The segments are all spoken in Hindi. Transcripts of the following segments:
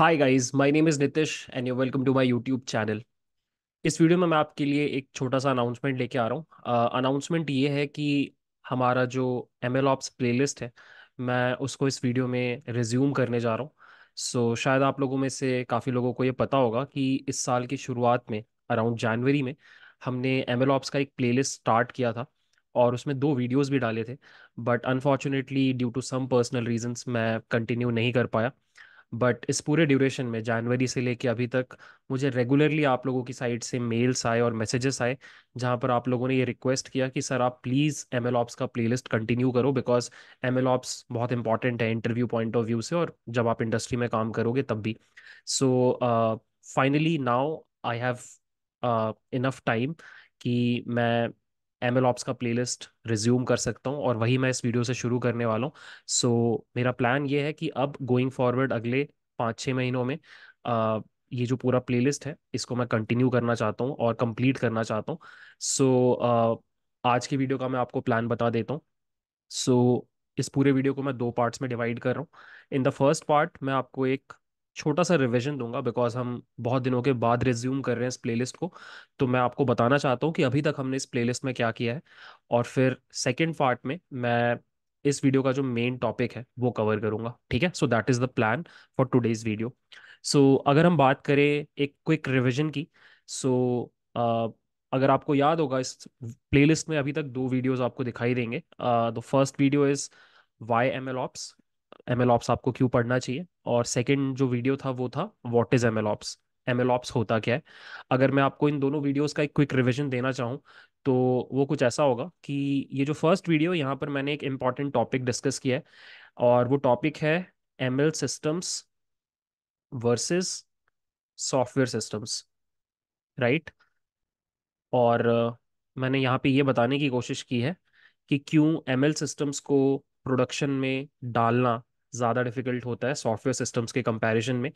Hi guys my name is Nitish and you welcome to my YouTube channel इस वीडियो में मैं आपके लिए एक छोटा सा अनाउंसमेंट लेके आ रहा हूँ अनाउंसमेंट uh, ये है कि हमारा जो एम एल ऑप्स प्ले है मैं उसको इस वीडियो में रिज्यूम करने जा रहा हूँ सो so, शायद आप लोगों में से काफ़ी लोगों को ये पता होगा कि इस साल की शुरुआत में अराउंड जनवरी में हमने एम एल ऑप्स का एक प्ले स्टार्ट किया था और उसमें दो वीडियोज़ भी डाले थे but unfortunately due to some personal reasons मैं कंटिन्यू नहीं कर पाया बट इस पूरे ड्यूरेशन में जनवरी से लेके अभी तक मुझे रेगुलरली आप लोगों की साइड से मेल्स आए और मैसेजेस आए जहाँ पर आप लोगों ने ये रिक्वेस्ट किया कि सर आप प्लीज़ एम एल ऑप्स का प्लेलिस्ट कंटिन्यू करो बिकॉज एम एल ऑप्स बहुत इंपॉर्टेंट है इंटरव्यू पॉइंट ऑफ व्यू से और जब आप इंडस्ट्री में काम करोगे तब भी so finally now I have enough time कि मैं एम एल ऑप्स का प्लेलिस्ट रिज्यूम कर सकता हूँ और वही मैं इस वीडियो से शुरू करने वाला हूँ सो so, मेरा प्लान ये है कि अब गोइंग फॉरवर्ड अगले पाँच छः महीनों में आ, ये जो पूरा प्लेलिस्ट है इसको मैं कंटिन्यू करना चाहता हूँ और कंप्लीट करना चाहता हूँ सो so, आज की वीडियो का मैं आपको प्लान बता देता हूँ सो so, इस पूरे वीडियो को मैं दो पार्ट्स में डिवाइड कर रहा हूँ इन द फर्स्ट पार्ट मैं आपको एक छोटा सा रिविजन दूंगा बिकॉज हम बहुत दिनों के बाद रिज्यूम कर रहे हैं इस प्ले को तो मैं आपको बताना चाहता हूँ कि अभी तक हमने इस प्ले में क्या किया है और फिर सेकेंड पार्ट में मैं इस वीडियो का जो मेन टॉपिक है वो कवर करूंगा ठीक है so that is the plan for today's video so अगर हम बात करें एक क्विक रिविजन की सो so, uh, अगर आपको याद होगा इस प्लेलिस्ट में अभी तक दो वीडियोस आपको दिखाई देंगे the first video is why M L ops M L ops आपको क्यों पढ़ना चाहिए और सेकेंड जो वीडियो था वो था what is M L ops M L ops होता क्या है अगर मैं आपको इन दोनों वीडियोज का एक क्विक रिविजन देना चाहूँ तो वो कुछ ऐसा होगा कि ये जो फर्स्ट वीडियो यहाँ पर मैंने एक इम्पॉर्टेंट टॉपिक डिस्कस किया है और वो टॉपिक है M L systems versus software systems right और uh, मैंने यहाँ पे ये बताने की कोशिश की है कि क्यों एम एल सिस्टम्स को प्रोडक्शन में डालना ज़्यादा डिफिकल्ट होता है सॉफ्टवेयर सिस्टम्स के कंपैरिजन में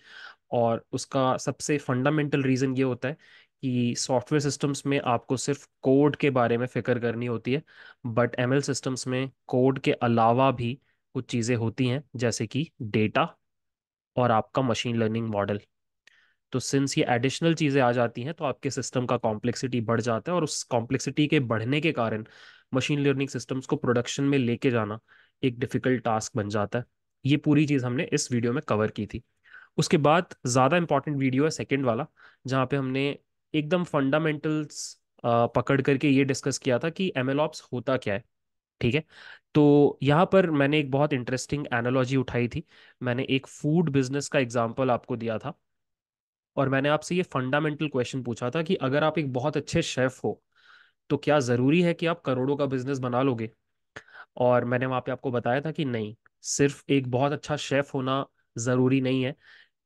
और उसका सबसे फंडामेंटल रीज़न ये होता है कि सॉफ्टवेयर सिस्टम्स में आपको सिर्फ कोड के बारे में फ़िक्र करनी होती है बट एम सिस्टम्स में कोड के अलावा भी कुछ चीज़ें होती हैं जैसे कि डेटा और आपका मशीन लर्निंग मॉडल तो सिंस ये एडिशनल चीज़ें आ जाती हैं तो आपके सिस्टम का कॉम्प्लेक्सिटी बढ़ जाता है और उस कॉम्प्लेक्सिटी के बढ़ने के कारण मशीन लर्निंग सिस्टम्स को प्रोडक्शन में लेके जाना एक डिफ़िकल्ट टास्क बन जाता है ये पूरी चीज़ हमने इस वीडियो में कवर की थी उसके बाद ज़्यादा इंपॉर्टेंट वीडियो है सेकेंड वाला जहाँ पे हमने एकदम फंडामेंटल्स पकड़ करके ये डिस्कस किया था कि एम होता क्या है ठीक है तो यहाँ पर मैंने एक बहुत इंटरेस्टिंग एनोलॉजी उठाई थी मैंने एक फूड बिजनेस का एग्जाम्पल आपको दिया था और मैंने आपसे ये फंडामेंटल क्वेश्चन पूछा था कि अगर आप एक बहुत अच्छे शेफ हो तो क्या ज़रूरी है कि आप करोड़ों का बिजनेस बना लोगे और मैंने वहाँ पे आपको बताया था कि नहीं सिर्फ एक बहुत अच्छा शेफ होना ज़रूरी नहीं है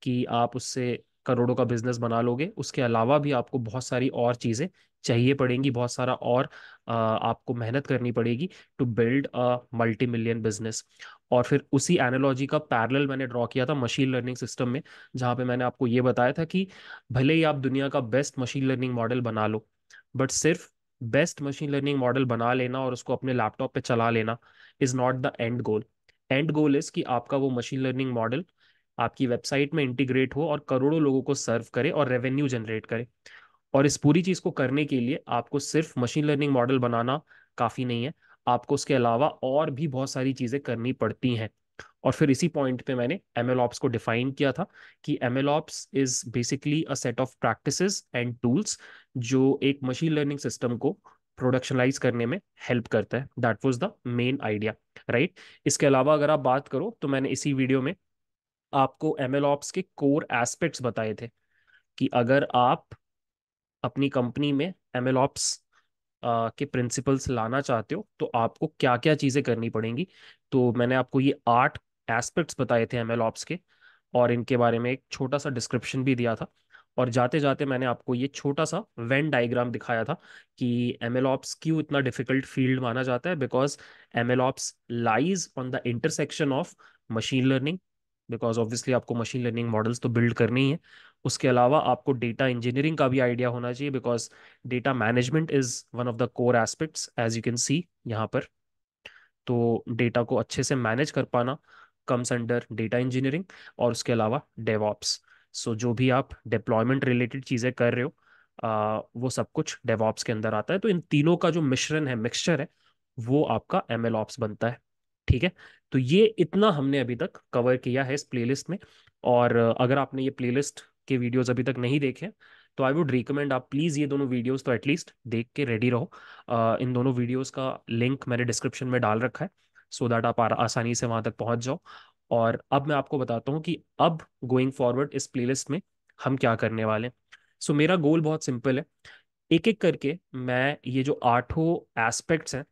कि आप उससे करोड़ों का बिजनेस बना लोगे उसके अलावा भी आपको बहुत सारी और चीज़ें चाहिए पड़ेंगी बहुत सारा और आ, आपको मेहनत करनी पड़ेगी to build a multi million business और फिर उसी एनालॉजी का पैरेलल मैंने ड्रॉ किया था मशीन लर्निंग सिस्टम में जहाँ पे मैंने आपको ये बताया था कि भले ही आप दुनिया का बेस्ट मशीन लर्निंग मॉडल बना लो बट सिर्फ बेस्ट मशीन लर्निंग मॉडल बना लेना और उसको अपने लैपटॉप पे चला लेना is not the end goal and goal is कि आपका वो मशीन लर्निंग मॉडल आपकी वेबसाइट में इंटीग्रेट हो और करोड़ों लोगों को सर्व करे और रेवेन्यू जनरेट करे और इस पूरी चीज़ को करने के लिए आपको सिर्फ मशीन लर्निंग मॉडल बनाना काफ़ी नहीं है आपको उसके अलावा और भी बहुत सारी चीज़ें करनी पड़ती हैं और फिर इसी पॉइंट पे मैंने एम एल ऑप्स को डिफाइन किया था कि M L ops is basically a set of practices and tools जो एक मशीन लर्निंग सिस्टम को प्रोडक्शनलाइज करने में हेल्प करता है that was the main idea right इसके अलावा अगर आप बात करो तो मैंने इसी वीडियो में आपको एम एल ऑप्स के कोर एस्पेक्ट्स बताए थे कि अगर आप अपनी कंपनी में एम एल ऑप्स के प्रिंसिपल्स लाना चाहते हो तो आपको क्या क्या चीज़ें करनी पड़ेंगी तो मैंने आपको ये आठ एस्पेक्ट्स बताए थे एम एल ऑप्स के और इनके बारे में एक छोटा सा डिस्क्रिप्शन भी दिया था और जाते जाते मैंने आपको ये छोटा सा वेन डायग्राम दिखाया था कि एम क्यों इतना डिफिकल्ट फील्ड माना जाता है because M lies on the intersection of machine learning because obviously आपको मशीन लर्निंग मॉडल्स तो बिल्ड करने ही है उसके अलावा आपको डेटा इंजीनियरिंग का भी आइडिया होना चाहिए because data management is one of the core aspects as you can see यहाँ पर तो डेटा को अच्छे से मैनेज कर पाना कम्स अंडर डेटा इंजीनियरिंग और उसके अलावा डेवॉप्स सो जो भी आप डिप्लॉयमेंट रिलेटेड चीज़ें कर रहे हो आ, वो सब कुछ डेवॉप्स के अंदर आता है तो इन तीनों का जो मिश्रण है मिक्सचर है वो आपका एम एल ऑप्स बनता है ठीक है तो ये इतना हमने अभी तक कवर किया है इस प्लेलिस्ट में और अगर आपने ये प्लेलिस्ट के वीडियोस अभी तक नहीं देखे तो आई वुड रिकमेंड आप प्लीज़ ये दोनों वीडियोस तो एटलीस्ट देख के रेडी रहो आ, इन दोनों वीडियोस का लिंक मैंने डिस्क्रिप्शन में डाल रखा है सो so दैट आप आसानी से वहां तक पहुंच जाओ और अब मैं आपको बताता हूँ कि अब गोइंग फॉरवर्ड इस प्लेलिस्ट में हम क्या करने वाले हैं सो so, मेरा गोल बहुत सिंपल है एक एक करके मैं ये जो आठों एस्पेक्ट्स हैं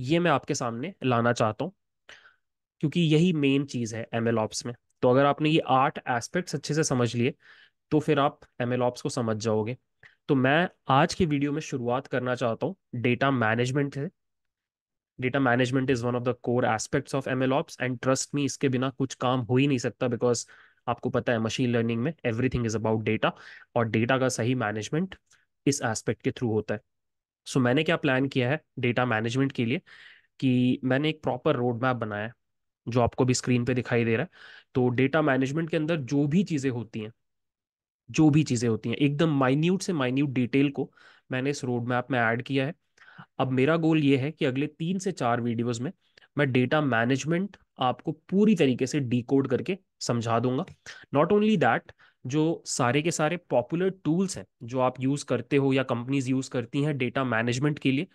ये मैं आपके सामने लाना चाहता हूँ क्योंकि यही मेन चीज़ है एम एल ऑप्स में तो अगर आपने ये आठ एस्पेक्ट्स अच्छे से समझ लिए तो फिर आप एम एल ऑप्स को समझ जाओगे तो मैं आज की वीडियो में शुरुआत करना चाहता हूँ डेटा मैनेजमेंट से data management is one of the core aspects of M L ops and trust me इसके बिना कुछ काम हो ही नहीं सकता बिकॉज आपको पता है मशीन लर्निंग में एवरीथिंग इज अबाउट डेटा और डेटा का सही मैनेजमेंट इस एस्पेक्ट के थ्रू होता है सो so, मैंने क्या प्लान किया है डेटा मैनेजमेंट के लिए कि मैंने एक प्रॉपर रोड मैप बनाया है जो आपको भी स्क्रीन पे दिखाई दे रहा है तो डेटा मैनेजमेंट के अंदर जो भी चीज़ें होती हैं जो भी चीज़ें होती हैं एकदम माइन्यूट से माइन्यूट डिटेल को मैंने इस रोड मैप में ऐड किया है अब मेरा गोल ये है कि अगले तीन से चार वीडियोस में मैं डेटा मैनेजमेंट आपको पूरी तरीके से डीकोड करके समझा दूंगा नॉट ओनली दैट जो सारे के सारे पॉपुलर टूल्स हैं जो आप यूज़ करते हो या कंपनीज यूज़ करती हैं डेटा मैनेजमेंट के लिए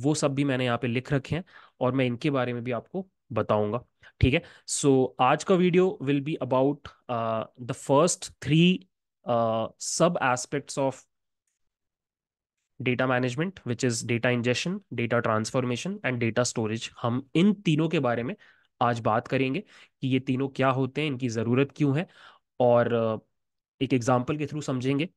वो सब भी मैंने यहाँ पे लिख रखे हैं और मैं इनके बारे में भी आपको बताऊंगा ठीक है सो so, आज का video will be about the first three sub aspects of data management which is data ingestion data transformation and data storage हम इन तीनों के बारे में आज बात करेंगे कि ये तीनों क्या होते हैं इनकी ज़रूरत क्यों है और एक एग्जाम्पल के थ्रू समझेंगे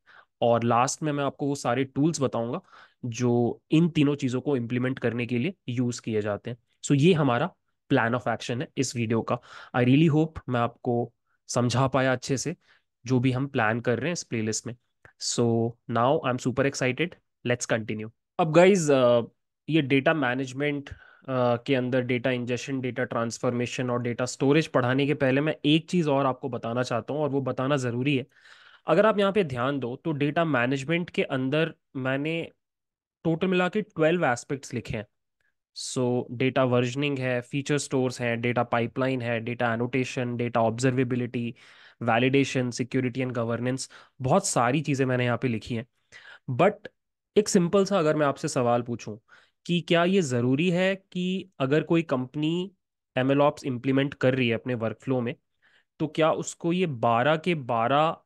और लास्ट में मैं आपको वो सारे टूल्स बताऊंगा जो इन तीनों चीज़ों को इम्प्लीमेंट करने के लिए यूज़ किए जाते हैं सो so ये हमारा प्लान ऑफ एक्शन है इस वीडियो का आई रियली होप मैं आपको समझा पाया अच्छे से जो भी हम प्लान कर रहे हैं इस प्लेलिस्ट में so now I am super excited let's continue अब गाइज uh, ये डेटा मैनेजमेंट uh, के अंदर डेटा इंजेशन डेटा ट्रांसफॉर्मेशन और डेटा स्टोरेज पढ़ाने के पहले मैं एक चीज़ और आपको बताना चाहता हूँ और वो बताना ज़रूरी है अगर आप यहाँ पे ध्यान दो तो डेटा मैनेजमेंट के अंदर मैंने टोटल मिला के ट्वेल्व एस्पेक्ट्स लिखे हैं सो डेटा वर्जनिंग है फीचर स्टोर्स हैं डेटा पाइपलाइन है data annotation data observability validation security and governance बहुत सारी चीज़ें मैंने यहाँ पे लिखी हैं बट एक सिंपल सा अगर मैं आपसे सवाल पूछूं कि क्या ये ज़रूरी है कि अगर कोई company M L ops implement कर रही है अपने वर्कफ्लो में तो क्या उसको ये बारह के बारह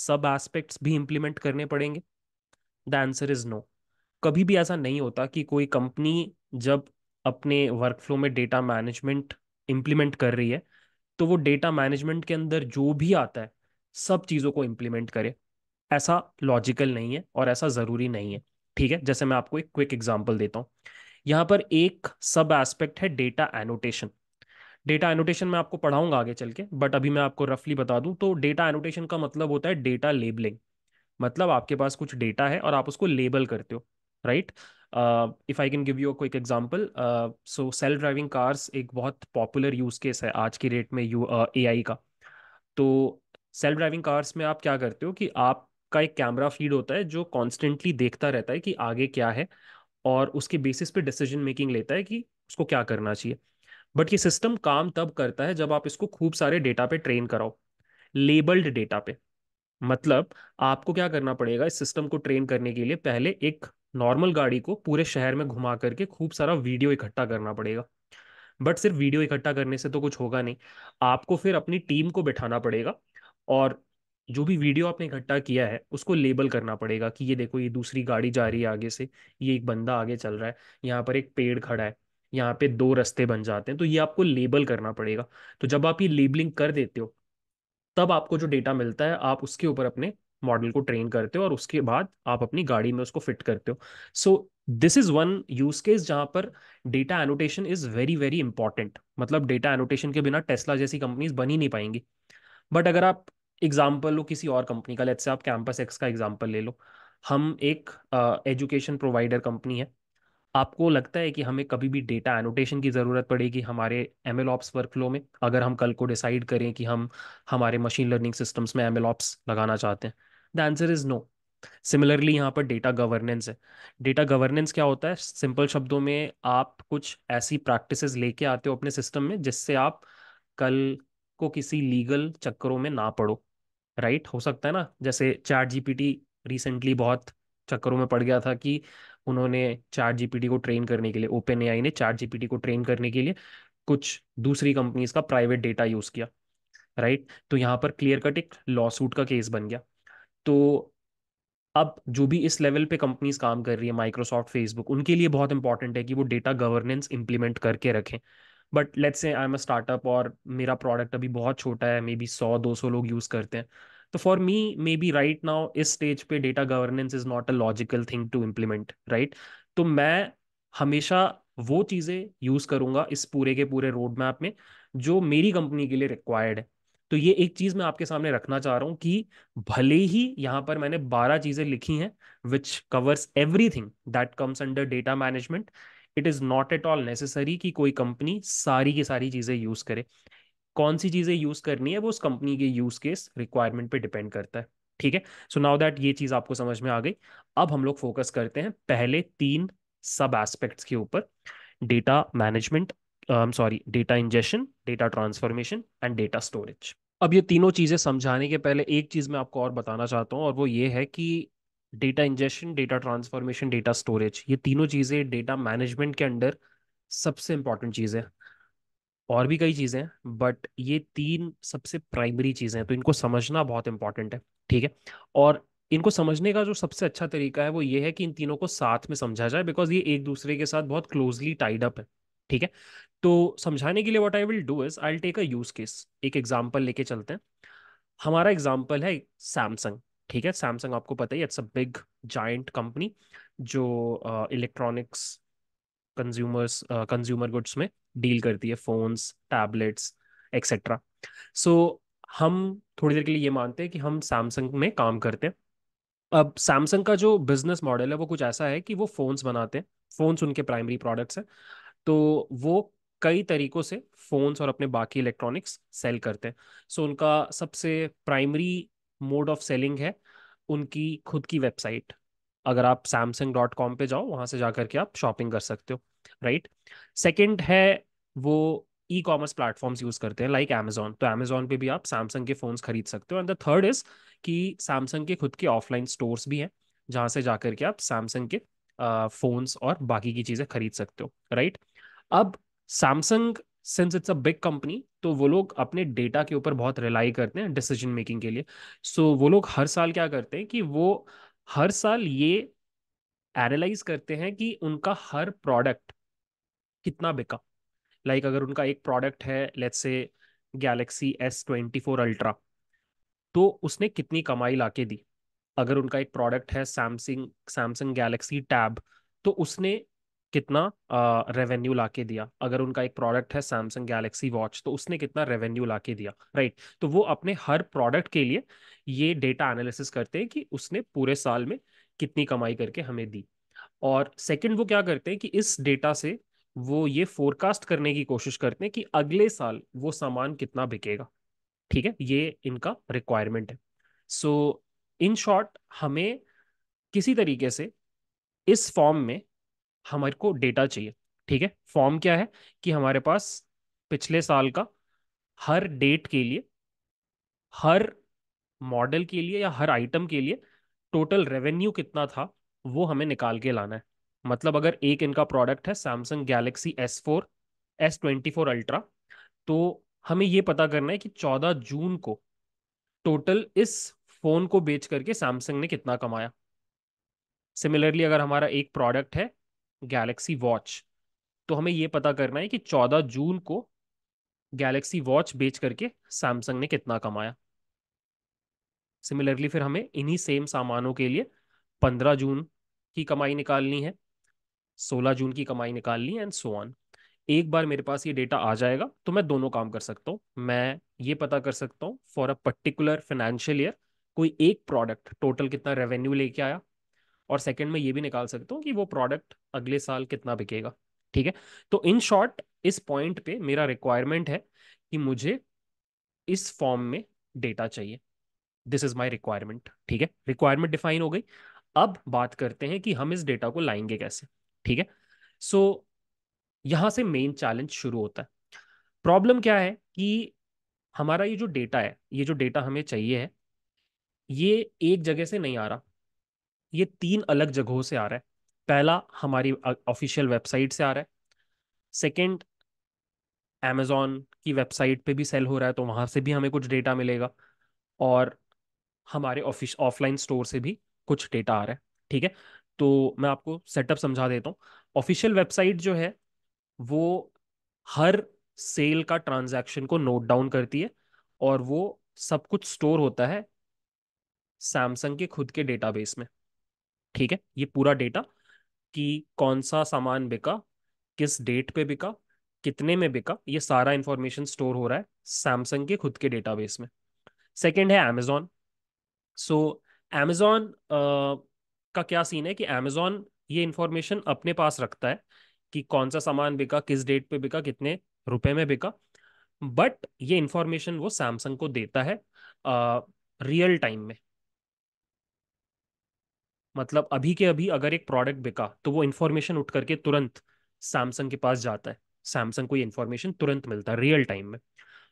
सब एस्पेक्ट्स भी इम्प्लीमेंट करने पड़ेंगे द आंसर इज़ नो कभी भी ऐसा नहीं होता कि कोई कंपनी जब अपने वर्कफ्लो में डेटा मैनेजमेंट इम्प्लीमेंट कर रही है तो वो डेटा मैनेजमेंट के अंदर जो भी आता है सब चीज़ों को इम्प्लीमेंट करे ऐसा लॉजिकल नहीं है और ऐसा ज़रूरी नहीं है ठीक है जैसे मैं आपको एक क्विक एग्जाम्पल देता हूँ यहाँ पर एक सब एस्पेक्ट है डेटा एनोटेशन डेटा एनोटेशन मैं आपको पढ़ाऊंगा आगे चल के बट अभी मैं आपको रफली बता दूं तो डेटा एनोटेशन का मतलब होता है डेटा लेबलिंग मतलब आपके पास कुछ डेटा है और आप उसको लेबल करते हो right if I can give you quick example so self driving cars एक बहुत पॉपुलर यूज केस है आज की डेट में यू ए आई का तो सेल्फ ड्राइविंग कार्स में आप क्या करते हो कि आप का एक कैमरा फीड होता है जो कॉन्स्टेंटली देखता रहता है कि आगे क्या है और उसके बेसिस पे डिसीजन मेकिंग लेता है कि उसको क्या करना चाहिए बट ये सिस्टम काम तब करता है जब आप इसको खूब सारे डेटा पे ट्रेन कराओ लेबल्ड डेटा पे मतलब आपको क्या करना पड़ेगा इस सिस्टम को ट्रेन करने के लिए पहले एक नॉर्मल गाड़ी को पूरे शहर में घुमा करके खूब सारा वीडियो इकट्ठा करना पड़ेगा बट सिर्फ वीडियो इकट्ठा करने से तो कुछ होगा नहीं आपको फिर अपनी टीम को बैठाना पड़ेगा और जो भी वीडियो आपने इकट्ठा किया है उसको लेबल करना पड़ेगा कि ये देखो ये दूसरी गाड़ी जा रही है आगे से ये एक बंदा आगे चल रहा है यहाँ पर एक पेड़ खड़ा है यहाँ पे दो रस्ते बन जाते हैं तो ये आपको लेबल करना पड़ेगा तो जब आप ये लेबलिंग कर देते हो तब आपको जो डेटा मिलता है आप उसके ऊपर अपने मॉडल को ट्रेन करते हो और उसके बाद आप अपनी गाड़ी में उसको फिट करते हो so this is one use case जहां पर data annotation is very very important मतलब डेटा एनोटेशन के बिना टेस्ला जैसी कंपनीज बन ही नहीं पाएंगी बट अगर आप एग्जाम्पल लो किसी और कंपनी का लेट्स से आप कैंपस एक्स का एग्जाम्पल ले लो हम एक एजुकेशन प्रोवाइडर कंपनी है आपको लगता है कि हमें कभी भी डेटा एनोटेशन की ज़रूरत पड़ेगी हमारे एम एल ऑप्स वर्कफ्लो में अगर हम कल को डिसाइड करें कि हम हमारे मशीन लर्निंग सिस्टम्स में एम एल ऑप्स लगाना चाहते हैं the answer is no similarly यहाँ पर डेटा गवर्नेंस है डेटा गवर्नेंस क्या होता है सिंपल शब्दों में आप कुछ ऐसी प्रैक्टिसेस लेके आते हो अपने सिस्टम में जिससे आप कल को किसी लीगल चक्करों में ना पड़ो राइट हो सकता है ना जैसे चार जीपीटी रिसेंटली बहुत चक्करों में पड़ गया था कि उन्होंने चार जीपीटी को ट्रेन करने के लिए ओपन एआई ने चार जीपीटी को ट्रेन करने के लिए कुछ दूसरी कंपनीज का प्राइवेट डेटा यूज किया राइट तो यहाँ पर क्लियर कट एक लॉ सूट का केस बन गया तो अब जो भी इस लेवल पे कंपनीज काम कर रही है माइक्रोसॉफ्ट फेसबुक उनके लिए बहुत इंपॉर्टेंट है कि वो डेटा गवर्नेंस इंप्लीमेंट करके रखें but let's say I am a startup और मेरा प्रोडक्ट अभी बहुत छोटा है मे बी सौ दो सौ लोग यूज़ करते हैं तो for me maybe right now इस स्टेज पे data governance is not a logical thing to implement right तो मैं हमेशा वो चीज़ें यूज़ करूंगा इस पूरे के पूरे रोड मैप में जो मेरी कंपनी के लिए रिक्वायर्ड है तो ये एक चीज़ मैं आपके सामने रखना चाह रहा हूँ कि भले ही यहाँ पर मैंने बारह चीज़ें लिखी हैं which covers everything that comes under data management it is not at all necessary कि कोई कंपनी सारी की सारी चीजें यूज करे कौन सी चीजें यूज करनी है वो उस कंपनी के यूज केस रिक्वायरमेंट पे डिपेंड करता है ठीक है सो नाउ दैट ये चीज आपको समझ में आ गई अब हम लोग फोकस करते हैं पहले तीन सब एस्पेक्ट्स के ऊपर data management sorry data ingestion data transformation and data storage अब ये तीनों चीज़ें समझाने के पहले एक चीज़ मैं आपको और बताना चाहता हूँ और वो ये है कि data ingestion data transformation data storage ये तीनों चीज़ें डेटा मैनेजमेंट के अंडर सबसे इंपॉर्टेंट चीज़ें और भी कई चीज़ें हैं बट ये तीन सबसे प्राइमरी चीज़ें हैं तो इनको समझना बहुत इंपॉर्टेंट है ठीक है और इनको समझने का जो सबसे अच्छा तरीका है वो ये है कि इन तीनों को साथ में समझा जाए बिकॉज ये एक दूसरे के साथ बहुत क्लोजली टाइड अप है ठीक है तो समझाने के लिए what I will do is I take a use case एक एग्जाम्पल लेके चलते हैं हमारा एग्जाम्पल है सैमसंग ठीक है सैमसंग आपको पता ही it's a big giant company जो इलेक्ट्रॉनिक्स कंज्यूमर्स कंज्यूमर गुड्स में डील करती है फोन्स टैबलेट्स एक्सेट्रा सो हम थोड़ी देर के लिए ये मानते हैं कि हम सैमसंग में काम करते हैं अब सैमसंग का जो बिजनेस मॉडल है वो कुछ ऐसा है कि वो फ़ोन्स बनाते हैं फ़ोन्स उनके प्राइमरी प्रोडक्ट्स हैं तो वो कई तरीकों से फ़ोन्स और अपने बाकी इलेक्ट्रॉनिक्स सेल करते हैं सो so, उनका सबसे प्राइमरी मोड ऑफ सेलिंग है उनकी खुद की वेबसाइट अगर आप सैमसंग डॉट कॉम पे जाओ वहां से जाकर के आप शॉपिंग कर सकते हो राइट सेकेंड है वो ई कॉमर्स प्लेटफॉर्म्स यूज करते हैं लाइक अमेजोन तो अमेजोन पे भी आप सैमसंग के फोन्स खरीद सकते हो एंड द थर्ड इज कि सैमसंग के खुद के ऑफलाइन स्टोर्स भी हैं जहाँ से जाकर के आप सैमसंग के फोन्स और बाकी की चीज़ें खरीद सकते हो राइट अब Samsung since it's a big company तो वो लोग अपने डेटा के ऊपर बहुत रिलाई करते हैं डिसीजन मेकिंग के लिए सो so, वो लोग हर साल क्या करते हैं कि वो हर साल ये एनालाइज करते हैं कि उनका हर प्रोडक्ट कितना बिका लाइक like अगर उनका एक प्रोडक्ट है let's say Galaxy S twenty four ultra तो उसने कितनी कमाई के दी अगर उनका एक प्रोडक्ट है सैमसंग सैमसंग गैलेक्सी टैब तो उसने कितना रेवेन्यू ला के दिया अगर उनका एक प्रोडक्ट है सैमसंग गैलेक्सी वॉच तो उसने कितना रेवेन्यू ला के दिया राइट तो वो अपने हर प्रोडक्ट के लिए ये डेटा एनालिसिस करते हैं कि उसने पूरे साल में कितनी कमाई करके हमें दी और सेकंड वो क्या करते हैं कि इस डेटा से वो ये फोरकास्ट करने की कोशिश करते हैं कि अगले साल वो सामान कितना बिकेगा ठीक है ये इनका रिक्वायरमेंट है सो इन शॉर्ट हमें किसी तरीके से इस फॉर्म में हमारे को डेटा चाहिए ठीक है फॉर्म क्या है कि हमारे पास पिछले साल का हर डेट के लिए हर मॉडल के लिए या हर आइटम के लिए टोटल रेवेन्यू कितना था वो हमें निकाल के लाना है मतलब अगर एक इनका प्रोडक्ट है Samsung Galaxy S four S twenty four ultra तो हमें ये पता करना है कि चौदह जून को टोटल इस फ़ोन को बेच करके सैमसंग ने कितना कमाया सिमिलरली अगर हमारा एक प्रोडक्ट है गैलेक्सी वॉच तो हमें ये पता करना है कि चौदह जून को गैलेक्सी वॉच बेच करके सैमसंग ने कितना कमाया सिमिलरली फिर हमें इन्हीं सेम सामानों के लिए पंद्रह जून की कमाई निकालनी है सोलह जून की कमाई निकालनी है एंड सो ऑन एक बार मेरे पास ये डेटा आ जाएगा तो मैं दोनों काम कर सकता हूँ मैं ये पता कर सकता हूँ for a particular financial year कोई एक प्रोडक्ट टोटल कितना रेवेन्यू लेके आया और सेकंड में ये भी निकाल सकता हूँ कि वो प्रोडक्ट अगले साल कितना बिकेगा ठीक है तो इन शॉर्ट इस पॉइंट पे मेरा रिक्वायरमेंट है कि मुझे इस फॉर्म में डेटा चाहिए दिस इज माई रिक्वायरमेंट ठीक है रिक्वायरमेंट डिफाइन हो गई अब बात करते हैं कि हम इस डेटा को लाएंगे कैसे ठीक है सो so, यहाँ से मेन चैलेंज शुरू होता है प्रॉब्लम क्या है कि हमारा ये जो डेटा है ये जो डेटा हमें चाहिए है ये एक जगह से नहीं आ रहा ये तीन अलग जगहों से आ रहा है पहला हमारी ऑफिशियल वेबसाइट से आ रहा है सेकेंड अमेजोन की वेबसाइट पे भी सेल हो रहा है तो वहां से भी हमें कुछ डेटा मिलेगा और हमारे ऑफिस ऑफलाइन स्टोर से भी कुछ डेटा आ रहा है ठीक है तो मैं आपको सेटअप समझा देता हूँ ऑफिशियल वेबसाइट जो है वो हर सेल का ट्रांजैक्शन को नोट डाउन करती है और वो सब कुछ स्टोर होता है सैमसंग के खुद के डेटाबेस में ठीक है ये पूरा डेटा कि कौन सा सामान बिका किस डेट पे बिका कितने में बिका ये सारा इन्फॉर्मेशन स्टोर हो रहा है सैमसंग के खुद के डेटाबेस में सेकेंड है अमेजोन सो अमेजोन का क्या सीन है कि अमेजोन ये इन्फॉर्मेशन अपने पास रखता है कि कौन सा सामान बिका किस डेट पे बिका कितने रुपए में बिका बट ये इन्फॉर्मेशन वो सैमसंग को देता है रियल uh, टाइम में मतलब अभी के अभी अगर एक प्रोडक्ट बिका तो वो इन्फॉर्मेशन उठ करके तुरंत सैमसंग के पास जाता है सैमसंग को ये इन्फॉर्मेशन तुरंत मिलता है रियल टाइम में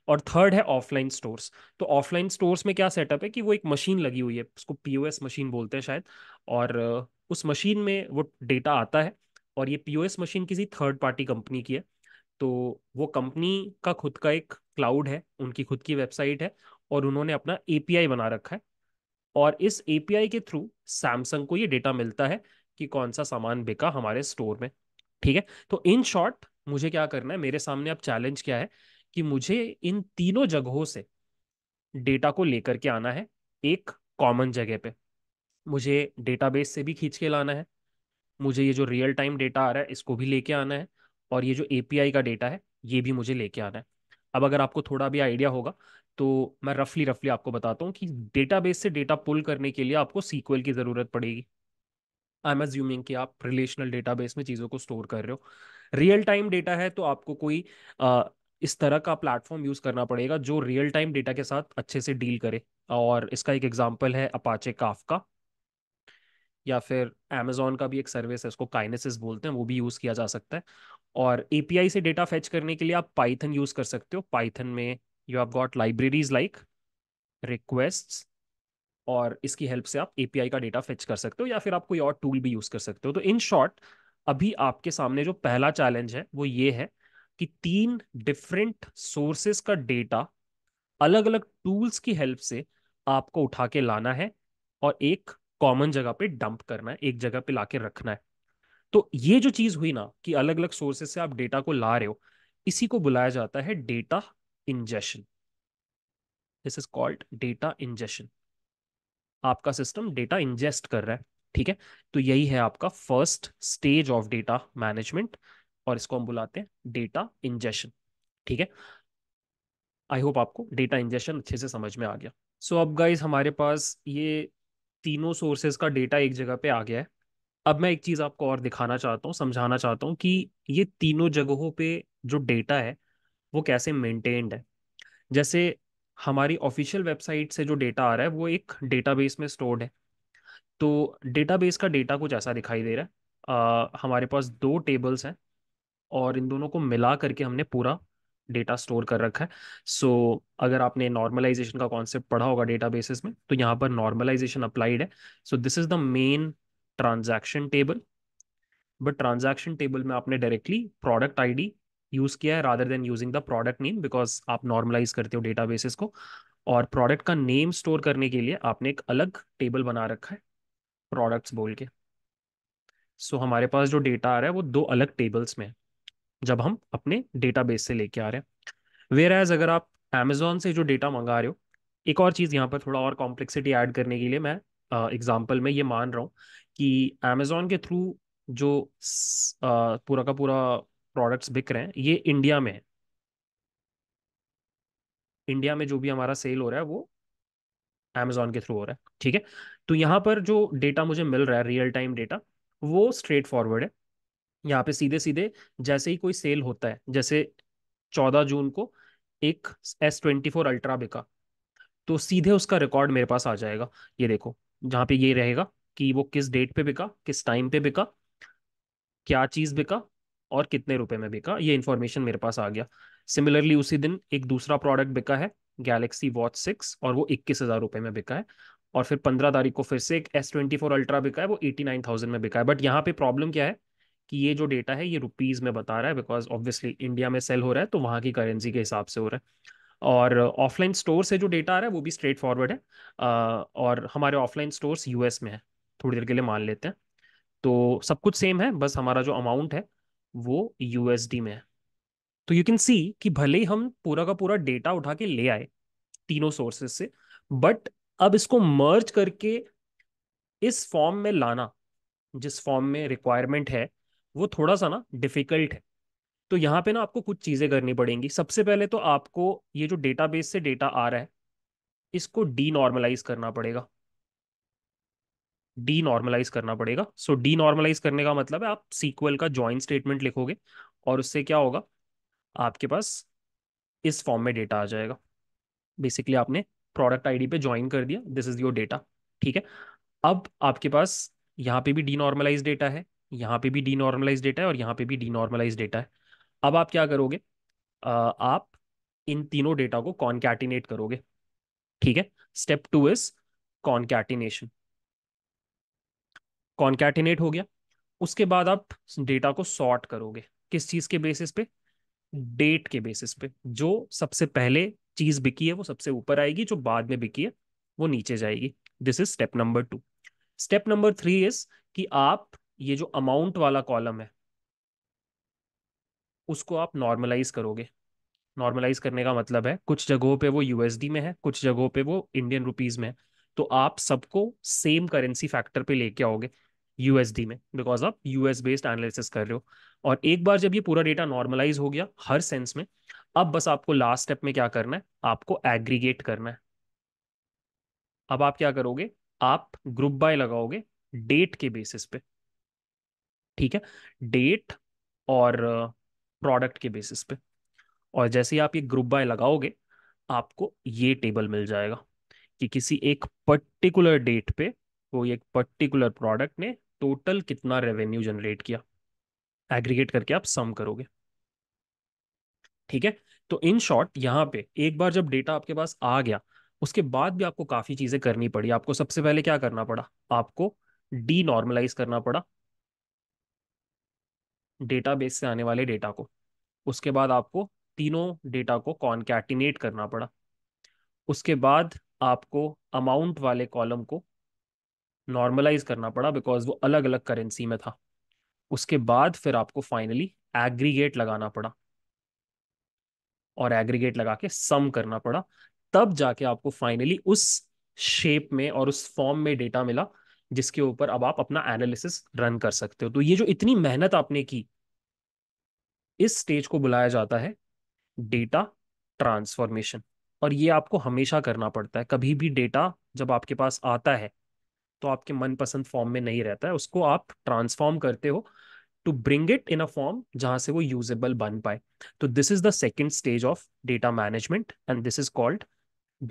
और थर्ड है ऑफलाइन स्टोर्स तो ऑफलाइन स्टोर्स में क्या सेटअप है कि वो एक मशीन लगी हुई है उसको पीओएस मशीन बोलते हैं शायद और उस मशीन में वो डेटा आता है और ये पीओएस मशीन किसी थर्ड पार्टी कंपनी की है तो वो कंपनी का खुद का एक क्लाउड है उनकी खुद की वेबसाइट है और उन्होंने अपना एपीआई बना रखा है और इस एपीआई के थ्रू सैमसंग को ये डेटा मिलता है कि कौन सा सामान बिका हमारे स्टोर में ठीक है तो इन शॉर्ट मुझे क्या करना है मेरे सामने अब चैलेंज क्या है कि मुझे इन तीनों जगहों से डेटा को लेकर के आना है एक कॉमन जगह पे मुझे डेटाबेस से भी खींच के लाना है मुझे ये जो रियल टाइम डेटा आ रहा है इसको भी लेके आना है और ये जो एपीआई का डेटा है ये भी मुझे लेके आना है अब अगर आपको थोड़ा भी आइडिया होगा तो मैं रफली रफली आपको बताता हूँ कि डेटाबेस से डेटा पुल करने के लिए आपको सीक्वल की ज़रूरत पड़ेगी आई एम एज्यूमिंग कि आप रिलेशनल डेटाबेस में चीज़ों को स्टोर कर रहे हो रियल टाइम डेटा है तो आपको कोई आ, इस तरह का प्लेटफॉर्म यूज़ करना पड़ेगा जो रियल टाइम डेटा के साथ अच्छे से डील करे और इसका एक एग्जाम्पल है अपाचे काफ का या फिर अमेजोन का भी एक सर्विस है उसको काइनेसिस बोलते हैं वो भी यूज़ किया जा सकता है और एपीआई से डेटा फेच करने के लिए आप पाइथन यूज़ कर सकते हो पाइथन में you have got libraries like request और इसकी हेल्प से आप एपीआई का डेटा फिच कर सकते हो या फिर आप कोई और टूल भी यूज कर सकते हो तो इन शॉर्ट अभी आपके सामने जो पहला चैलेंज है वो ये है कि तीन डिफरेंट सोर्सेस का डेटा अलग अलग टूल्स की हेल्प से आपको उठा के लाना है और एक कॉमन जगह पे डंप करना है एक जगह पे लाके रखना है तो ये जो चीज हुई ना कि अलग अलग सोर्सेस से आप डेटा को ला रहे हो इसी को बुलाया जाता है data ingestion this is called data ingestion आपका सिस्टम डेटा इंजेस्ट कर रहा है ठीक है तो यही है आपका first stage of data management और इसको हम बुलाते हैं डेटा इंजेशन ठीक है आई होप आपको डेटा इंजेशन अच्छे से समझ में आ गया सो अब गाइज हमारे पास ये तीनों सोर्सेज का डेटा एक जगह पे आ गया है अब मैं एक चीज़ आपको और दिखाना चाहता हूँ समझाना चाहता हूँ कि ये तीनों जगहों पे जो डेटा है वो कैसे मेंटेन्ड है जैसे हमारी ऑफिशियल वेबसाइट से जो डेटा आ रहा है वो एक डेटाबेस में स्टोर्ड है तो डेटाबेस का डेटा कुछ ऐसा दिखाई दे रहा है आ, हमारे पास दो टेबल्स हैं और इन दोनों को मिला करके हमने पूरा डेटा स्टोर कर रखा है सो so, अगर आपने नॉर्मलाइजेशन का कॉन्सेप्ट पढ़ा होगा डेटा बेसिस में तो यहाँ पर नॉर्मलाइजेशन अप्लाइड है so this is the main transaction table but transaction table में आपने डायरेक्टली प्रोडक्ट आईडी यूज़ किया है rather than using the product name because आप नॉर्मलाइज करते हो डेटा बेसिस को और प्रोडक्ट का नेम स्टोर करने के लिए आपने एक अलग टेबल बना रखा है प्रोडक्ट्स बोल के सो so, हमारे पास जो डेटा आ रहा है वो दो अलग टेबल्स में है जब हम अपने डेटाबेस से लेके आ रहे हैं वेयर एज अगर आप अमेजोन से जो डेटा मंगा रहे हो एक और चीज़ यहाँ पर थोड़ा और कॉम्प्लेक्सिटी ऐड करने के लिए मैं एग्जाम्पल में ये मान रहा हूँ कि अमेजोन के थ्रू जो uh, पूरा का पूरा प्रोडक्ट्स बिक रहे हैं ये इंडिया में है इंडिया में जो भी हमारा सेल हो रहा है वो अमेजोन के थ्रू हो रहा है ठीक है तो यहाँ पर जो डेटा मुझे मिल रहा है रियल टाइम डेटा वो स्ट्रेट फॉरवर्ड है यहाँ पे सीधे सीधे जैसे ही कोई सेल होता है जैसे चौदह जून को एक एस ट्वेंटी फोर अल्ट्रा बिका तो सीधे उसका रिकॉर्ड मेरे पास आ जाएगा ये देखो जहाँ पे ये रहेगा कि वो किस डेट पे बिका किस टाइम पे बिका क्या चीज़ बिका और कितने रुपए में बिका ये इन्फॉर्मेशन मेरे पास आ गया सिमिलरली उसी दिन एक दूसरा प्रोडक्ट बिका है गैलेक्सी वॉच सिक्स और वो इक्कीस हजार रुपये में बिका है और फिर पंद्रह तारीख को फिर से एक एस ट्वेंटी फोर अल्ट्रा बिका है वो एटी नाइन थाउजेंड में बिका है बट यहाँ पे प्रॉब्लम क्या है कि ये जो डेटा है ये रुपीज़ में बता रहा है बिकॉज ऑब्वियसली इंडिया में सेल हो रहा है तो वहाँ की करेंसी के हिसाब से हो रहा है और ऑफलाइन स्टोर से जो डेटा आ रहा है वो भी स्ट्रेट फॉरवर्ड है और हमारे ऑफलाइन स्टोर्स यूएस में है थोड़ी देर के लिए मान लेते हैं तो सब कुछ सेम है बस हमारा जो अमाउंट है वो यूएसडी में है तो यू कैन सी कि भले ही हम पूरा का पूरा डेटा उठा के ले आए तीनों सोर्सेस से बट अब इसको मर्ज करके इस फॉर्म में लाना जिस फॉर्म में रिक्वायरमेंट है वो थोड़ा सा ना डिफिकल्ट है तो यहाँ पे ना आपको कुछ चीज़ें करनी पड़ेंगी सबसे पहले तो आपको ये जो डेटाबेस से डेटा आ रहा है इसको डी नॉर्मलाइज करना पड़ेगा डी नॉर्मलाइज करना पड़ेगा सो डी नॉर्मलाइज करने का मतलब है आप सीक्वल का ज्वाइन स्टेटमेंट लिखोगे और उससे क्या होगा आपके पास इस फॉर्म में डेटा आ जाएगा बेसिकली आपने प्रोडक्ट आईडी पे ज्वाइन कर दिया दिस इज योर डेटा ठीक है अब आपके पास यहाँ पे भी डीनॉर्मलाइज डेटा है यहाँ पे भी डीनॉर्मलाइज डेटा है और यहाँ पे भी डीनॉर्मलाइज डेटा है अब आप क्या करोगे आप इन तीनों डेटा को कॉन्कैटिनेट करोगे ठीक है step two is concatenation concatenate हो गया उसके बाद आप डेटा को सॉर्ट करोगे किस चीज के बेसिस पे डेट के बेसिस पे जो सबसे पहले चीज बिकी है वो सबसे ऊपर आएगी जो बाद में बिकी है वो नीचे जाएगी this is step number two step number three is कि आप ये जो अमाउंट वाला कॉलम है उसको आप नॉर्मलाइज करोगे नॉर्मलाइज करने का मतलब है कुछ जगहों पे वो यूएसडी में है कुछ जगहों पे वो इंडियन रुपीज में है तो आप सबको सेम करेंसी फैक्टर पे लेके आओगे यूएसडी में बिकॉज आप यूएस बेस्ड एनालिसिस कर रहे हो और एक बार जब ये पूरा डेटा नॉर्मलाइज हो गया हर सेंस में अब बस आपको लास्ट स्टेप में क्या करना है आपको एग्रीगेट करना है अब आप क्या करोगे आप ग्रुप बाय लगाओगे डेट के बेसिस पे ठीक है डेट और प्रोडक्ट uh, के बेसिस पे और जैसे ही आप ये ग्रुप बाय लगाओगे आपको ये टेबल मिल जाएगा कि किसी एक पर्टिकुलर डेट पे कोई एक पर्टिकुलर प्रोडक्ट ने टोटल कितना रेवेन्यू जनरेट किया एग्रीगेट करके आप सम करोगे ठीक है तो इन शॉर्ट यहाँ पे एक बार जब डेटा आपके पास आ गया उसके बाद भी आपको काफी चीजें करनी पड़ी आपको सबसे पहले क्या करना पड़ा आपको डी नॉर्मलाइज करना पड़ा डेटाबेस से आने वाले डेटा को उसके बाद आपको तीनों डेटा को कॉन्कैटिनेट करना पड़ा उसके बाद आपको अमाउंट वाले कॉलम को नॉर्मलाइज करना पड़ा बिकॉज वो अलग अलग करेंसी में था उसके बाद फिर आपको फाइनली एग्रीगेट लगाना पड़ा और एग्रीगेट लगा के सम करना पड़ा तब जाके आपको फाइनली उस शेप में और उस फॉर्म में डेटा मिला जिसके ऊपर अब आप अपना एनालिसिस रन कर सकते हो तो ये जो इतनी मेहनत आपने की इस स्टेज को बुलाया जाता है डेटा ट्रांसफॉर्मेशन और ये आपको हमेशा करना पड़ता है कभी भी डेटा जब आपके पास आता है तो आपके मनपसंद फॉर्म में नहीं रहता है उसको आप ट्रांसफॉर्म करते हो to bring it in a form जहां से वो यूजेबल बन पाए तो this is the second stage of data management and this is called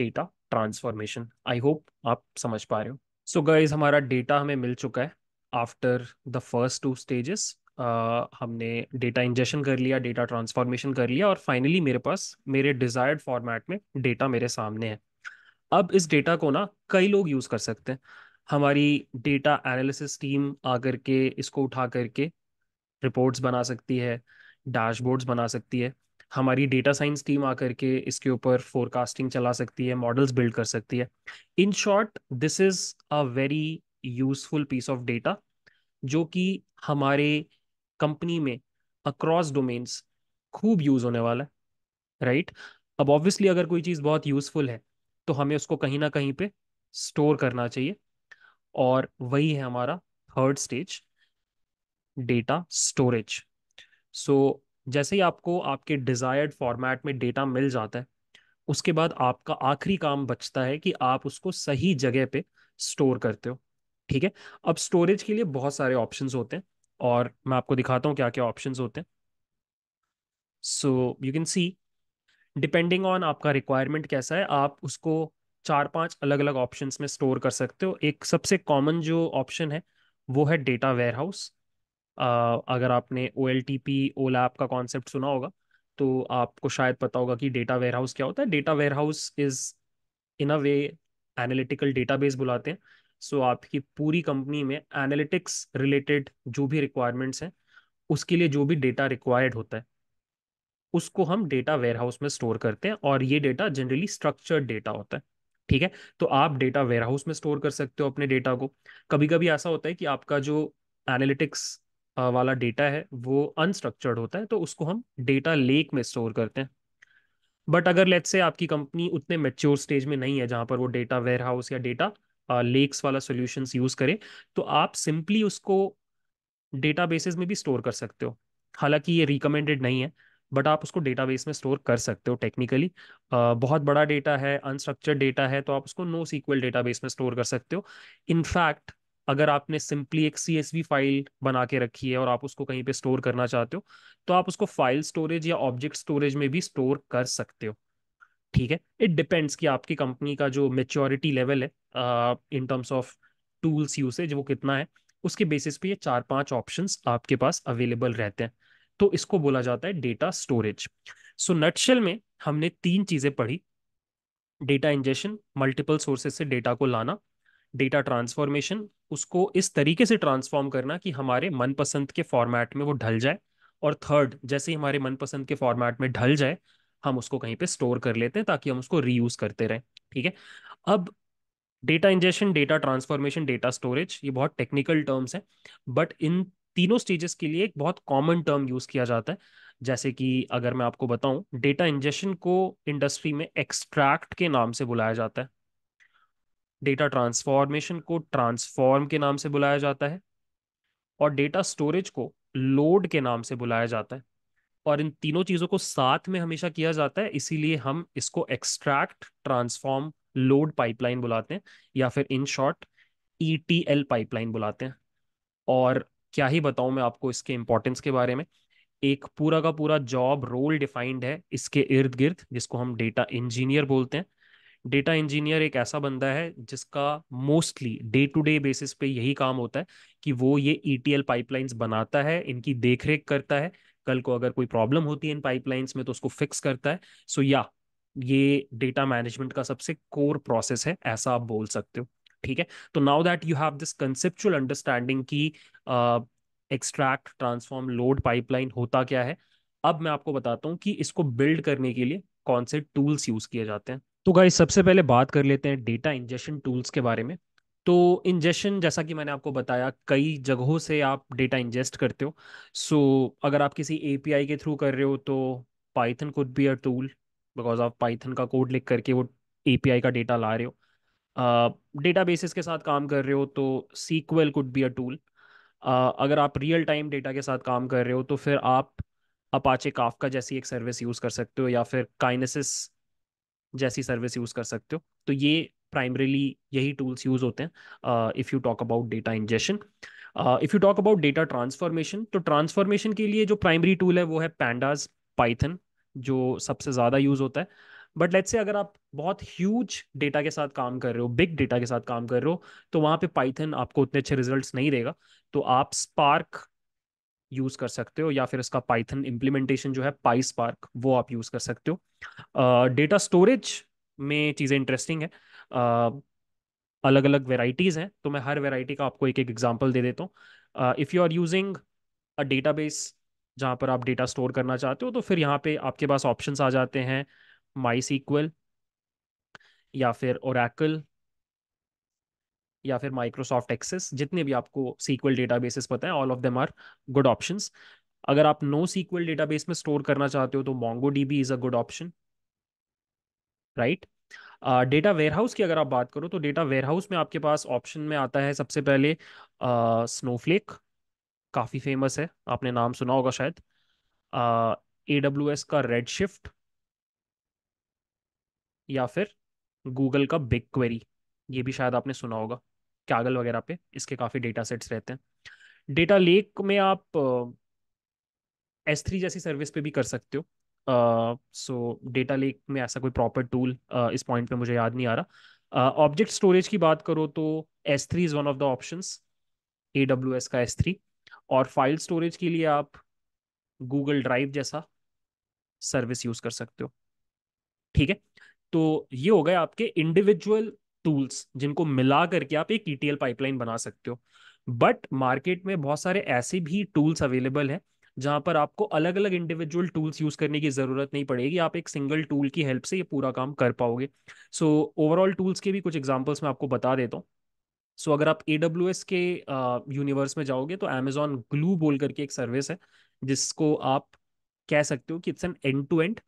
data transformation I hope आप समझ पा रहे हो सो so गाइज हमारा डेटा हमें मिल चुका है after the first two stages हमने डेटा इंजेक्शन कर लिया डेटा ट्रांसफॉर्मेशन कर लिया और फाइनली मेरे पास मेरे डिजायर्ड फॉर्मेट में डेटा मेरे सामने है अब इस डेटा को ना कई लोग यूज कर सकते हैं हमारी डेटा एनालिसिस टीम आकर के इसको उठा करके रिपोर्ट्स बना सकती है डैशबोर्ड्स बना सकती है हमारी डेटा साइंस टीम आकर के इसके ऊपर फोरकास्टिंग चला सकती है मॉडल्स बिल्ड कर सकती है in short this is a very useful piece of data जो कि हमारे कंपनी में अक्रॉस डोमेन्स खूब यूज़ होने वाला है राइट right? अब ऑब्वियसली अगर कोई चीज़ बहुत यूज़फुल है तो हमें उसको कहीं ना कहीं पे स्टोर करना चाहिए और वही है हमारा third stage data storage so जैसे ही आपको आपके डिजायर्ड फॉर्मेट में डेटा मिल जाता है उसके बाद आपका आखिरी काम बचता है कि आप उसको सही जगह पे स्टोर करते हो ठीक है अब स्टोरेज के लिए बहुत सारे ऑप्शंस होते हैं और मैं आपको दिखाता हूँ क्या क्या ऑप्शंस होते हैं so you can see depending on आपका रिक्वायरमेंट कैसा है आप उसको चार पांच अलग अलग ऑप्शन में स्टोर कर सकते हो एक सबसे कॉमन जो ऑप्शन है वो है डेटा वेयर हाउस अगर आपने O L T P OLAP का कॉन्सेप्ट सुना होगा तो आपको शायद पता होगा कि डेटा वेयर हाउस क्या होता है data warehouse is in a way analytical base बुलाते हैं सो so, आपकी पूरी कंपनी में एनालिटिक्स रिलेटेड जो भी रिक्वायरमेंट्स हैं उसके लिए जो भी डेटा रिक्वायर्ड होता है उसको हम डेटा वेयर हाउस में स्टोर करते हैं और ये डेटा जनरली स्ट्रक्चर्ड डेटा होता है ठीक है तो आप डेटा वेयरहाउस में स्टोर कर सकते हो अपने डेटा को कभी कभी ऐसा होता है कि आपका जो एनालिटिक्स वाला डेटा है वो अनस्ट्रक्चर्ड होता है तो उसको हम डेटा लेक में स्टोर करते हैं बट अगर लेट्स से आपकी कंपनी उतने मेच्योर स्टेज में नहीं है जहां पर वो डेटा वेयर हाउस या डेटा लेक्स वाला सोल्यूशन यूज़ करे तो आप सिंपली उसको डेटा बेसिस में भी स्टोर कर सकते हो हालांकि ये रिकमेंडेड नहीं है बट आप उसको डेटाबेस में स्टोर कर सकते हो टेक्निकली बहुत बड़ा डेटा है अनस्ट्रक्चर्ड डेटा है तो आप उसको नो सीक्वल डेटाबेस में स्टोर कर सकते हो इनफैक्ट अगर आपने सिंपली एक सी फाइल बना के रखी है और आप उसको कहीं पे स्टोर करना चाहते हो तो आप उसको फाइल स्टोरेज या ऑब्जेक्ट स्टोरेज में भी स्टोर कर सकते हो ठीक है इट डिपेंड्स कि आपकी कंपनी का जो मेच्योरिटी लेवल है in terms of tools usage वो कितना है उसके बेसिस पे ये चार पांच ऑप्शंस आपके पास अवेलेबल रहते हैं तो इसको बोला जाता है डेटा स्टोरेज सो नटशेल में हमने तीन चीजें पढ़ी डेटा इंजेशन मल्टीपल सोर्सेज से डेटा को लाना डेटा ट्रांसफॉर्मेशन उसको इस तरीके से ट्रांसफॉर्म करना कि हमारे मनपसंद के फॉर्मेट में वो ढल जाए और थर्ड जैसे ही हमारे मनपसंद के फॉर्मेट में ढल जाए हम उसको कहीं पे स्टोर कर लेते हैं ताकि हम उसको रीयूज करते रहें ठीक है अब data ingestion data transformation data storage ये बहुत टेक्निकल टर्म्स हैं बट इन तीनों स्टेजेस के लिए एक बहुत कॉमन टर्म यूज किया जाता है जैसे कि अगर मैं आपको बताऊं डेटा इंजेशन को इंडस्ट्री में एक्सट्रैक्ट के नाम से बुलाया जाता है डेटा ट्रांसफॉर्मेशन को ट्रांसफॉर्म के नाम से बुलाया जाता है और डेटा स्टोरेज को लोड के नाम से बुलाया जाता है और इन तीनों चीज़ों को साथ में हमेशा किया जाता है इसीलिए हम इसको एक्सट्रैक्ट ट्रांसफॉर्म लोड पाइपलाइन बुलाते हैं या फिर इन शॉर्ट ई पाइपलाइन बुलाते हैं और क्या ही बताऊं मैं आपको इसके इंपॉर्टेंस के बारे में एक पूरा का पूरा जॉब रोल डिफाइंड है इसके इर्द गिर्द जिसको हम डेटा इंजीनियर बोलते हैं डेटा इंजीनियर एक ऐसा बंदा है जिसका mostly day to day basis पे यही काम होता है कि वो ये ईटीएल e पाइपलाइंस बनाता है इनकी देखरेख करता है कल को अगर कोई प्रॉब्लम होती है इन पाइपलाइंस में तो उसको फिक्स करता है सो so, या yeah, ये डेटा मैनेजमेंट का सबसे कोर प्रोसेस है ऐसा आप बोल सकते हो ठीक है तो now that you have this conceptual understanding की एक्सट्रैक्ट ट्रांसफॉर्म लोड पाइपलाइन होता क्या है अब मैं आपको बताता हूँ कि इसको बिल्ड करने के लिए कौन से टूल्स यूज किए जाते हैं तो गाइस सबसे पहले बात कर लेते हैं डेटा इंजेशन टूल्स के बारे में तो इंजेशन जैसा कि मैंने आपको बताया कई जगहों से आप डेटा इंजेस्ट करते हो सो so, अगर आप किसी ए के थ्रू कर रहे हो तो Python could be a tool because of Python का कोड लिख करके वो ए का डेटा ला रहे हो डेटा बेसिस के साथ काम कर रहे हो तो SQL could be a tool अगर आप रियल टाइम डेटा के साथ काम कर रहे हो तो फिर आप अपाचे काफका जैसी एक सर्विस यूज़ कर सकते हो या फिर काइनेसिस जैसी सर्विस यूज़ कर सकते हो तो ये प्राइमरीली यही टूल्स यूज़ होते हैं if you talk about data ingestion if you talk about data transformation तो ट्रांसफॉर्मेशन के लिए जो प्राइमरी टूल है वो है पैंडाज पाइथन जो सबसे ज़्यादा यूज़ होता है बट लेट्स से अगर आप बहुत ह्यूज डेटा के साथ काम कर रहे हो बिग डेटा के साथ काम कर रहे हो तो वहाँ पे पाइथन आपको उतने अच्छे रिजल्ट नहीं देगा तो आप स्पार्क यूज कर सकते हो या फिर इसका पाइथन इम्प्लीमेंटेशन जो है पाई स्पार्क वो आप यूज कर सकते हो डेटा uh, स्टोरेज में चीज़ें इंटरेस्टिंग है uh, अलग अलग वेराइटीज़ हैं तो मैं हर वेराइटी का आपको एक एक एग्जाम्पल दे देता हूँ if you are using a database जहाँ पर आप डेटा स्टोर करना चाहते हो तो फिर यहाँ पे आपके पास ऑप्शंस आ जाते हैं माई या फिर ओरेकल या फिर माइक्रोसॉफ्ट एक्सेस जितने भी आपको सीक्वल बेसिस पता है all of them are good options अगर आप नो सीक्वल डेटाबेस में स्टोर करना चाहते हो तो MongoDB is a good option right data warehouse की अगर आप बात करो तो डेटा वेयरहाउस में आपके पास ऑप्शन में आता है सबसे पहले स्नोफ्लेक uh, काफ़ी फेमस है आपने नाम सुना होगा शायद ए डब्ल्यू एस का रेड शिफ्ट या फिर गूगल का बिग क्वेरी ये भी शायद आपने सुना होगा कागल वगैरह पे इसके काफ़ी डेटा सेट्स रहते हैं डेटा लेक में आप एस थ्री जैसी सर्विस पे भी कर सकते हो सो डेटा लेक में ऐसा कोई प्रॉपर टूल uh, इस पॉइंट पे मुझे याद नहीं आ रहा ऑब्जेक्ट uh, स्टोरेज की बात करो तो S three is one of the option A W S का एस थ्री और फाइल स्टोरेज के लिए आप गूगल ड्राइव जैसा सर्विस यूज़ कर सकते हो ठीक है तो ये हो गए आपके इंडिविजुअल टूल्स जिनको मिला करके आप एक ईटीएल e पाइपलाइन बना सकते हो बट मार्केट में बहुत सारे ऐसे भी टूल्स अवेलेबल हैं जहां पर आपको अलग अलग इंडिविजुअल टूल्स यूज करने की जरूरत नहीं पड़ेगी आप एक सिंगल टूल की हेल्प से ये पूरा काम कर पाओगे सो ओवरऑल टूल्स के भी कुछ एग्जाम्पल्स मैं आपको बता देता हूँ सो so, अगर आप ए एस के यूनिवर्स uh, में जाओगे तो एमेज़ॉन ग्लू बोल करके एक सर्विस है जिसको आप कह सकते हो कि it's an end to end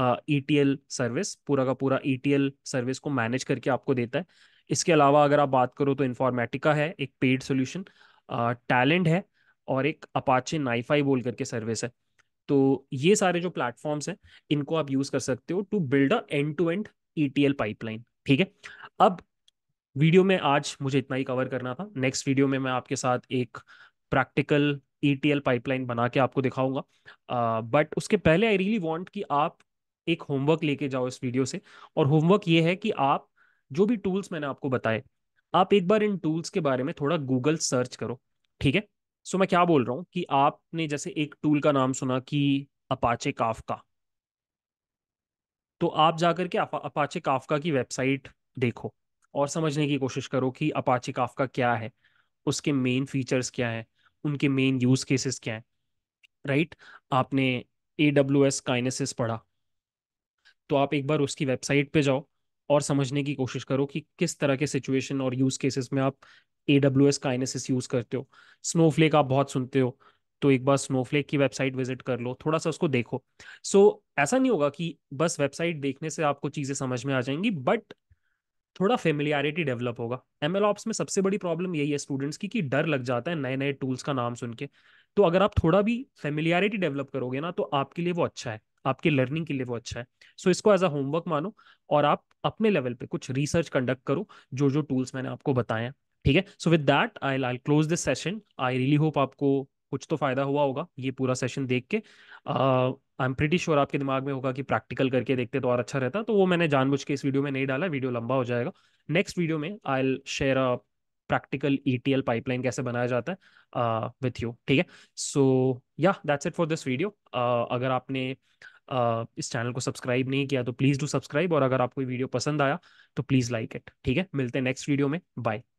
ETL e service पूरा का पूरा ईटीएल e सर्विस को मैनेज करके आपको देता है इसके अलावा अगर आप बात करो तो इन्फॉर्मेटिका है एक पेड सोल्यूशन टैलेंट है और एक अपाचे नाइफाई बोल करके सर्विस है तो ये सारे जो प्लेटफॉर्म्स हैं इनको आप यूज़ कर सकते हो to build a end to end E pipeline ठीक है अब वीडियो में आज मुझे इतना ही कवर करना था नेक्स्ट वीडियो में मैं आपके साथ एक प्रैक्टिकल ई e पाइपलाइन बना के आपको दिखाऊंगा बट uh, उसके पहले आई रियली वांट कि आप एक होमवर्क लेके जाओ इस वीडियो से और होमवर्क ये है कि आप जो भी टूल्स मैंने आपको बताए आप एक बार इन टूल्स के बारे में थोड़ा गूगल सर्च करो ठीक है सो मैं क्या बोल रहा हूँ कि आपने जैसे एक टूल का नाम सुना कि अपाचे काफका तो आप जाकर के अपाचे काफका की वेबसाइट देखो और समझने की कोशिश करो कि अपाचे काफका क्या है उसके मेन फीचर्स क्या हैं उनके मेन यूज केसेस क्या हैं राइट आपने ए डब्ल्यू एस काइनेसिस पढ़ा तो आप एक बार उसकी वेबसाइट पे जाओ और समझने की कोशिश करो कि किस तरह के सिचुएशन और यूज केसेस में आप ए डब्ल्यू एस का यूज करते हो स्नोफ्लेक आप बहुत सुनते हो तो एक बार स्नोफ्लेक की वेबसाइट विजिट कर लो थोड़ा सा उसको देखो सो so, ऐसा नहीं होगा कि बस वेबसाइट देखने से आपको चीजें समझ में आ जाएंगी बट थोड़ा फेमिलियरिटी डेवलप होगा एम एल ऑप्स में सबसे बड़ी प्रॉब्लम यही है स्टूडेंट्स की कि डर लग जाता है नए नए टूल्स का नाम सुन के तो अगर आप थोड़ा भी फेमिलियरिटी डेवलप करोगे ना तो आपके लिए वो अच्छा है आपके लर्निंग के लिए वो अच्छा है सो so, इसको एज अ होमवर्क मानो और आप अपने लेवल पे कुछ रिसर्च कंडक्ट करो जो जो टूल्स मैंने आपको बताए ठीक है so with that I I close this session I really hope आपको कुछ तो फायदा हुआ होगा ये पूरा सेशन देख के आई एम प्रिटी श्योर आपके दिमाग में होगा कि प्रैक्टिकल करके देखते तो और अच्छा रहता तो वो मैंने जानबूझ के इस वीडियो में नहीं डाला वीडियो लंबा हो जाएगा नेक्स्ट वीडियो में I share a practical ETL pipeline कैसे बनाया जाता है विथ uh, यू ठीक है so yeah that's it for this video अगर आपने इस चैनल को सब्सक्राइब नहीं किया तो प्लीज़ डू सब्सक्राइब और अगर आपको वीडियो पसंद आया तो प्लीज़ लाइक इट ठीक है मिलते हैं नेक्स्ट वीडियो में बाय